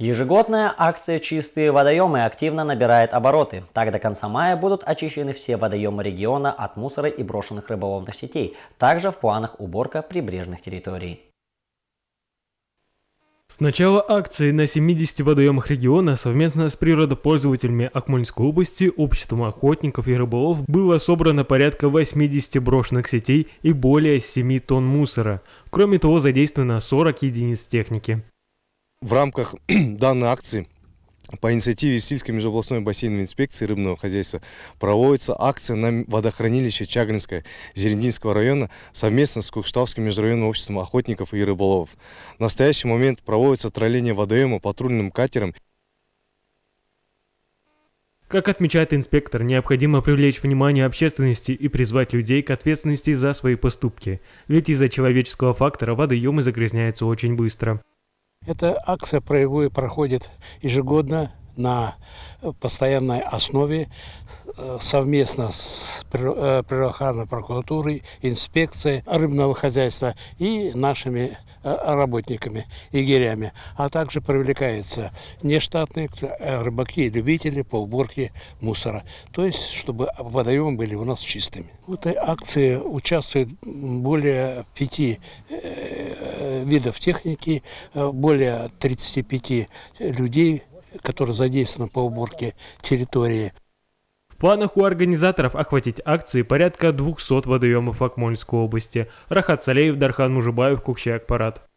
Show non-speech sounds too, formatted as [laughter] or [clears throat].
Ежегодная акция «Чистые водоемы» активно набирает обороты. Так, до конца мая будут очищены все водоемы региона от мусора и брошенных рыболовных сетей. Также в планах уборка прибрежных территорий. С начала акции на 70 водоемах региона совместно с природопользователями Акмольской области, обществом охотников и рыболов было собрано порядка 80 брошенных сетей и более 7 тонн мусора. Кроме того, задействовано 40 единиц техники. В рамках [clears throat] данной акции по инициативе Сильской межобластной бассейновой инспекции рыбного хозяйства проводится акция на водохранилище Чагринское Зерендинского района совместно с Кукштавским межрайонным обществом охотников и рыболовов. В настоящий момент проводится тролление водоема патрульным катером как отмечает инспектор, необходимо привлечь внимание общественности и призвать людей к ответственности за свои поступки, ведь из-за человеческого фактора водоемы загрязняются очень быстро. Эта акция проявую проходит ежегодно на э, постоянной основе э, совместно с э, природоохранной прокуратурой, инспекцией рыбного хозяйства и нашими работниками, егерями. А также привлекаются нештатные рыбаки и любители по уборке мусора. То есть, чтобы водоемы были у нас чистыми. В этой акции участвует более пяти видов техники, э, более 35 людей, которые задействованы по уборке территории. В планах у организаторов охватить акции порядка 200 водоемов Акмольской области. Рахат Салеев, Дархан Мужибаев, Кукчай Акпарат.